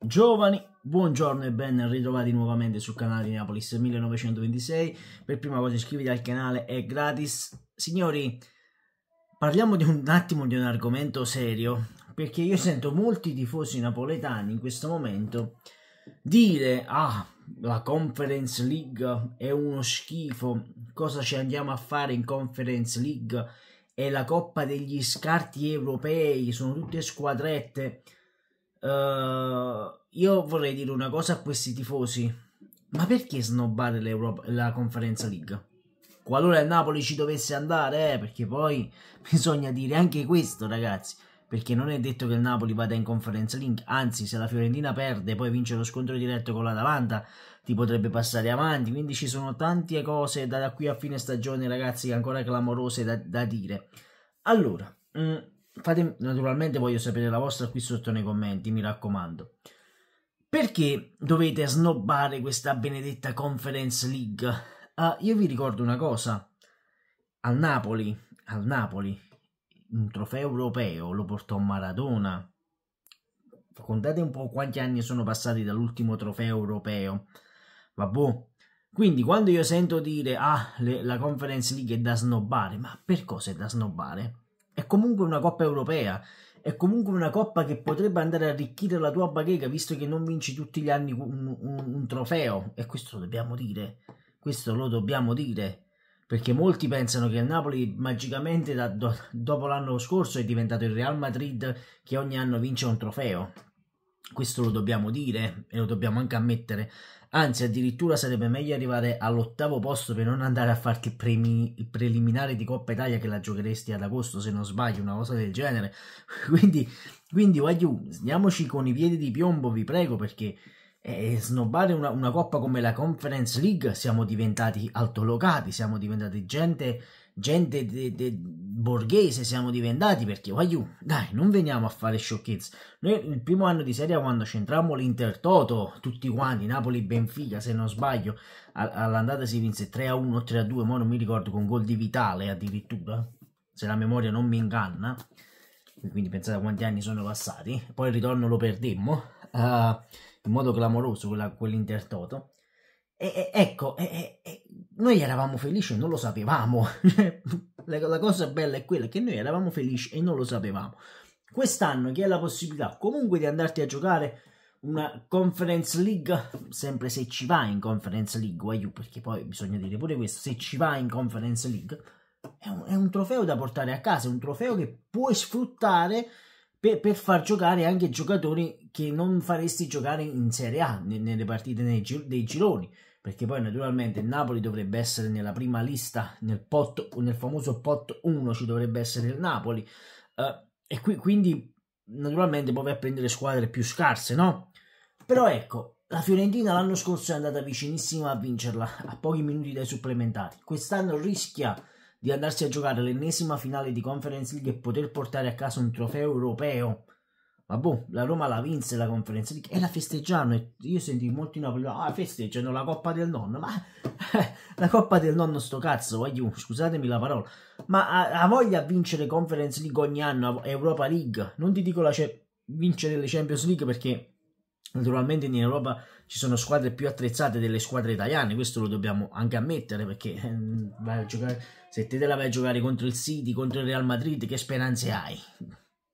Giovani, buongiorno e ben ritrovati nuovamente sul canale di Napolis 1926. Per prima cosa iscriviti al canale, è gratis. Signori, parliamo di un attimo di un argomento serio, perché io sento molti tifosi napoletani in questo momento dire ah, la Conference League è uno schifo, cosa ci andiamo a fare in Conference League? È la Coppa degli scarti europei, sono tutte squadrette Uh, io vorrei dire una cosa a questi tifosi. Ma perché snobbare la conferenza league? Qualora il Napoli ci dovesse andare, eh, perché poi bisogna dire anche questo, ragazzi. Perché non è detto che il Napoli vada in conferenza league, anzi, se la Fiorentina perde e poi vince lo scontro diretto con l'Atalanta, ti potrebbe passare avanti. Quindi ci sono tante cose da, da qui a fine stagione, ragazzi, ancora clamorose da, da dire. Allora, mh, mm, Fate, naturalmente voglio sapere la vostra qui sotto nei commenti, mi raccomando. Perché dovete snobbare questa benedetta Conference League? Uh, io vi ricordo una cosa. Al Napoli, al Napoli, un trofeo europeo lo portò Maradona. Contate un po' quanti anni sono passati dall'ultimo trofeo europeo. Vabbè. Boh. Quindi quando io sento dire, ah, le, la Conference League è da snobbare, ma per cosa è da snobbare? È comunque una coppa europea, è comunque una coppa che potrebbe andare a arricchire la tua bacheca visto che non vinci tutti gli anni un, un, un trofeo. E questo lo dobbiamo dire, questo lo dobbiamo dire perché molti pensano che il Napoli magicamente da, do, dopo l'anno scorso è diventato il Real Madrid che ogni anno vince un trofeo. Questo lo dobbiamo dire e lo dobbiamo anche ammettere. Anzi, addirittura sarebbe meglio arrivare all'ottavo posto per non andare a farti il preliminare di Coppa Italia che la giocheresti ad agosto, se non sbaglio, una cosa del genere. quindi, quindi Wagyu, andiamoci con i piedi di piombo, vi prego, perché eh, snobbare una, una coppa come la Conference League siamo diventati altolocati, siamo diventati gente gente de, de, borghese siamo diventati perché, waiu, dai, non veniamo a fare sciocchezze. Noi il primo anno di Serie quando centrammo l'Intertoto, tutti quanti, Napoli-Benfica se non sbaglio, all'andata si vinse 3-1 o 3-2, ma non mi ricordo, con gol di Vitale addirittura, se la memoria non mi inganna. Quindi pensate a quanti anni sono passati. Poi il ritorno lo perdemmo, uh, in modo clamoroso quell'Intertoto. E, e, ecco, e, noi eravamo felici e non lo sapevamo. la, la, cosa bella è quella che noi eravamo felici e non lo sapevamo. Quest'anno chi ha la possibilità comunque di andarti a giocare una Conference League, sempre se ci va in Conference League, guaiù, perché poi bisogna dire pure questo, se ci va in Conference League, è un, è un trofeo da portare a casa, è un trofeo che puoi sfruttare per, per, far giocare anche giocatori che non faresti giocare in Serie A nelle partite nei, dei gironi perché poi naturalmente il Napoli dovrebbe essere nella prima lista nel, pot, nel famoso pot 1 ci dovrebbe essere il Napoli uh, e qui, quindi naturalmente poi vai a prendere squadre più scarse no? però ecco la Fiorentina l'anno scorso è andata vicinissima a vincerla a pochi minuti dai supplementari quest'anno rischia di andarsi a giocare l'ennesima finale di Conference League e poter portare a casa un trofeo europeo. Ma boh, la Roma la vinse la Conference League e la festeggiano. Io senti molti napoletani, ah, festeggiano la Coppa del Nonno. Ma la Coppa del Nonno sto cazzo, voglio, scusatemi la parola. Ma ha, ha voglia vincere Conference League ogni anno, Europa League. Non ti dico la vincere le Champions League perché Naturalmente in Europa ci sono squadre più attrezzate delle squadre italiane, questo lo dobbiamo anche ammettere perché eh, giocare, se te, te la vai a giocare contro il City, contro il Real Madrid, che speranze hai?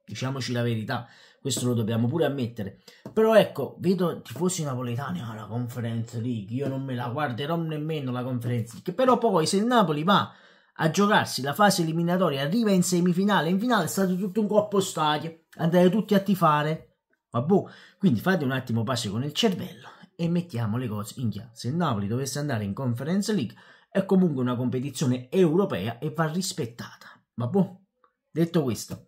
Diciamoci la verità, questo lo dobbiamo pure ammettere. Però ecco, vedo tifosi napoletani alla ah, Conference League, io non me la guarderò nemmeno la Conference League, però poi se il Napoli va a giocarsi la fase eliminatoria, arriva in semifinale, in finale è stato tutto un colpo stadio, andare tutti a tifare Vabbè, boh, quindi fate un attimo pace con il cervello e mettiamo le cose in chiaro. Se il Napoli dovesse andare in Conference League è comunque una competizione europea e va rispettata. Vabbè, boh, detto questo,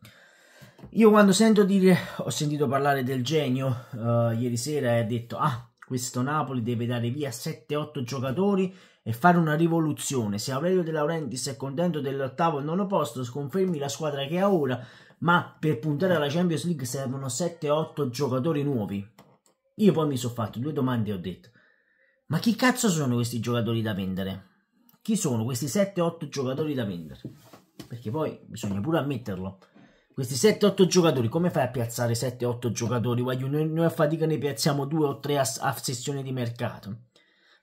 io quando sento dire, ho sentito parlare del genio uh, ieri sera e ha detto, ah, questo Napoli deve dare via 7-8 giocatori e fare una rivoluzione. Se Aurelio De Laurentiis è contento dell'ottavo e nono posto, sconfermi la squadra che ha ora ma per puntare alla Champions League servono 7-8 giocatori nuovi. Io poi mi sono fatto due domande e ho detto, ma chi cazzo sono questi giocatori da vendere? Chi sono questi 7-8 giocatori da vendere? Perché poi bisogna pure ammetterlo. Questi 7-8 giocatori, come fai a piazzare 7-8 giocatori? Guaglio, noi, noi a fatica ne piazziamo 2 o 3 a, a sessione di mercato.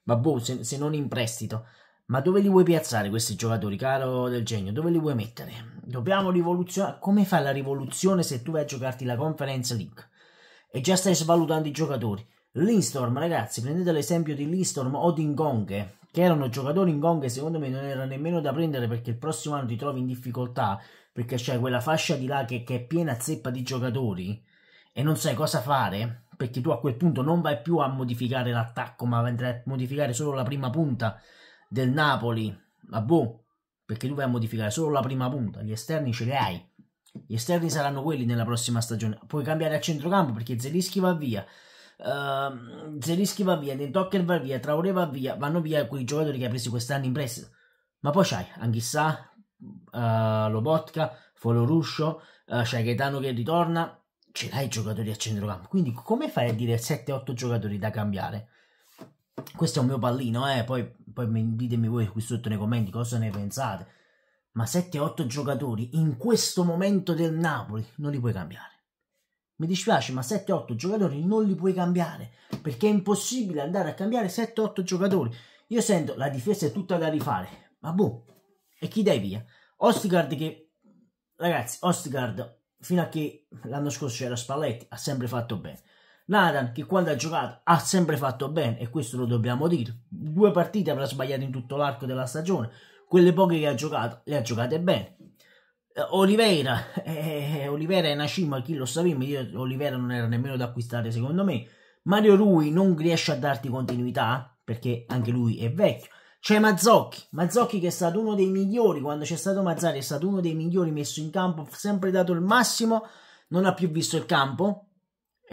Vabbè, boh, se, se non in prestito. Ma dove li vuoi piazzare questi giocatori, caro del genio? Dove li vuoi mettere? Dobbiamo rivoluzionare. Come fa la rivoluzione se tu vai a giocarti la Conference League? E già stai svalutando i giocatori. Linstorm, ragazzi, prendete l'esempio di Linstorm o di Ngonghe, che erano giocatori in Ngonghe, secondo me non era nemmeno da prendere perché il prossimo anno ti trovi in difficoltà, perché c'è quella fascia di là che, che è piena zeppa di giocatori e non sai cosa fare, perché tu a quel punto non vai più a modificare l'attacco, ma andrai a modificare solo la prima punta del Napoli, ma boh, perché lui va a modificare solo la prima punta, gli esterni ce li hai. Gli esterni saranno quelli nella prossima stagione. Puoi cambiare a centrocampo perché Zelischi va via. Uh, ehm, Zelischi va via, Dentocker va via, Traoré va via, vanno via quei giocatori che hai preso quest'anno in prestito. Ma poi c'hai Anghissà, uh, Lobotka, Foloruscio, uh, c'hai Gaetano che ritorna, ce l'hai i giocatori a centrocampo. Quindi come fai a dire 7-8 giocatori da cambiare? Questo è un mio pallino, eh, poi poi ditemi voi qui sotto nei commenti cosa ne pensate, ma 7-8 giocatori in questo momento del Napoli non li puoi cambiare. Mi dispiace, ma 7-8 giocatori non li puoi cambiare, perché è impossibile andare a cambiare 7-8 giocatori. Io sento la difesa è tutta da rifare, ma boh, e chi dai via? Ostigard che, ragazzi, Ostigard fino a che l'anno scorso c'era Spalletti, ha sempre fatto bene. Nathan, che quando ha giocato ha sempre fatto bene, e questo lo dobbiamo dire. Due partite avrà sbagliato in tutto l'arco della stagione, quelle poche che ha giocato le ha giocate bene. Eh, Oliveira, eh, Oliveira è una cima, chi lo sapeva, io, Oliveira non era nemmeno da acquistare secondo me. Mario Rui non riesce a darti continuità, perché anche lui è vecchio. C'è Mazzocchi, Mazzocchi che è stato uno dei migliori, quando c'è stato Mazzari è stato uno dei migliori messo in campo, sempre dato il massimo, non ha più visto il campo,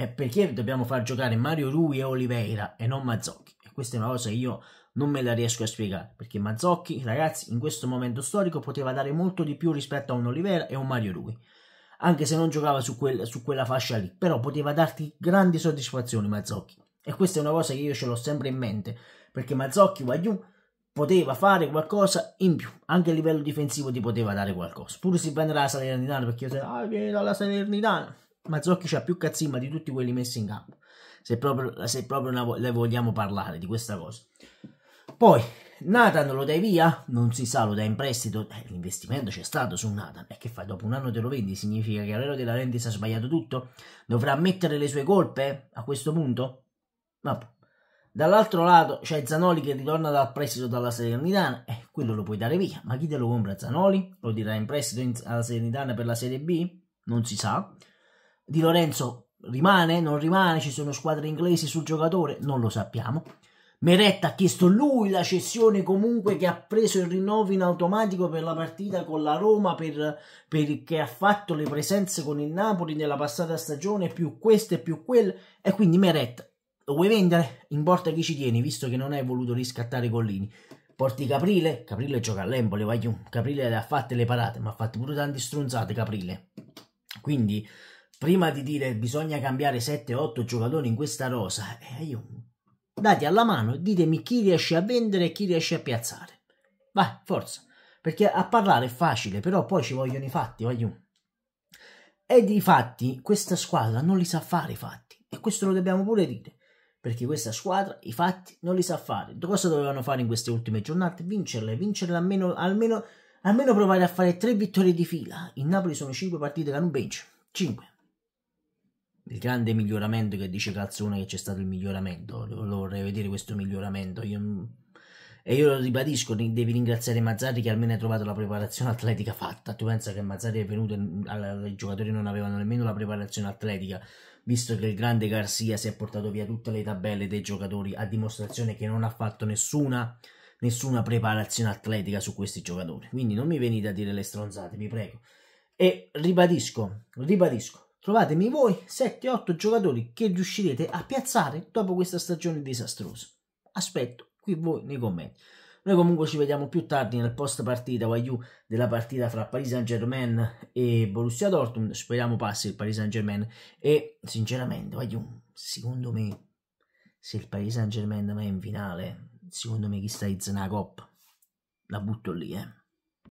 è perché dobbiamo far giocare Mario Rui e Oliveira e non Mazzocchi. E questa è una cosa che io non me la riesco a spiegare, perché Mazzocchi, ragazzi, in questo momento storico poteva dare molto di più rispetto a un Oliveira e un Mario Rui. Anche se non giocava su, quel, su quella fascia lì, però poteva darti grandi soddisfazioni Mazzocchi. E questa è una cosa che io ce l'ho sempre in mente, perché Mazzocchi, Guagliù, poteva fare qualcosa in più, anche a livello difensivo ti poteva dare qualcosa. Pure si prenderà la Salernitana, perché io dico, ah, vieni dalla Salernitana. Mazzocchi ha più cazzimma di tutti quelli messi in campo, se proprio, se proprio ne vogliamo parlare di questa cosa. Poi, Nathan lo dai via? Non si sa, lo dai in prestito? Eh, l'investimento c'è stato su Nathan. E che fai? Dopo un anno te lo vendi? Significa che Guerrero della Rendis ha sbagliato tutto? Dovrà ammettere le sue colpe eh, a questo punto? Vabbè. Dall'altro lato c'è Zanoli che ritorna dal prestito dalla Serenitana, eh, quello lo puoi dare via, ma chi te lo compra Zanoli? Lo dirà in prestito in, alla Serenitana per la Serie B? Non si sa. Di Lorenzo rimane, non rimane, ci sono squadre inglesi sul giocatore, non lo sappiamo. Meretta ha chiesto lui la cessione comunque che ha preso il rinnovo in automatico per la partita con la Roma per, perché ha fatto le presenze con il Napoli nella passata stagione più queste più quel e quindi Meretta lo vuoi vendere? Importa chi ci tieni visto che non hai voluto riscattare Collini porti Caprile, Caprile gioca all'Empoli vai Caprile ha fatte le parate ma ha fatto pure tante stronzate Caprile quindi prima di dire bisogna cambiare 7-8 giocatori in questa rosa, eh, io dati alla mano ditemi chi riesce a vendere e chi riesce a piazzare. Vai, forza, perché a parlare è facile, però poi ci vogliono i fatti, voglio. E di fatti questa squadra non li sa fare i fatti, e questo lo dobbiamo pure dire, perché questa squadra i fatti non li sa fare. Cosa dovevano fare in queste ultime giornate? Vincerle, vincerle almeno, almeno, almeno provare a fare tre vittorie di fila. In Napoli sono cinque partite da non vince, 5 il grande miglioramento che dice Calzone che c'è stato il miglioramento, lo vorrei vedere questo miglioramento. Io... e io lo ribadisco, devi ringraziare Mazzari che almeno ha trovato la preparazione atletica fatta. Tu pensa che Mazzari è venuto e i giocatori non avevano nemmeno la preparazione atletica, visto che il grande Garcia si è portato via tutte le tabelle dei giocatori a dimostrazione che non ha fatto nessuna, nessuna preparazione atletica su questi giocatori. Quindi non mi venite a dire le stronzate, vi prego. E ribadisco, ribadisco, trovatemi voi 7-8 giocatori che riuscirete a piazzare dopo questa stagione disastrosa. Aspetto qui voi nei commenti. Noi comunque ci vediamo più tardi nel post partita YU della partita fra Paris Saint Germain e Borussia Dortmund. Speriamo passi il Paris Saint Germain e sinceramente YU, secondo me se il Paris Saint Germain va in finale, secondo me chi sta in zona la butto lì, eh.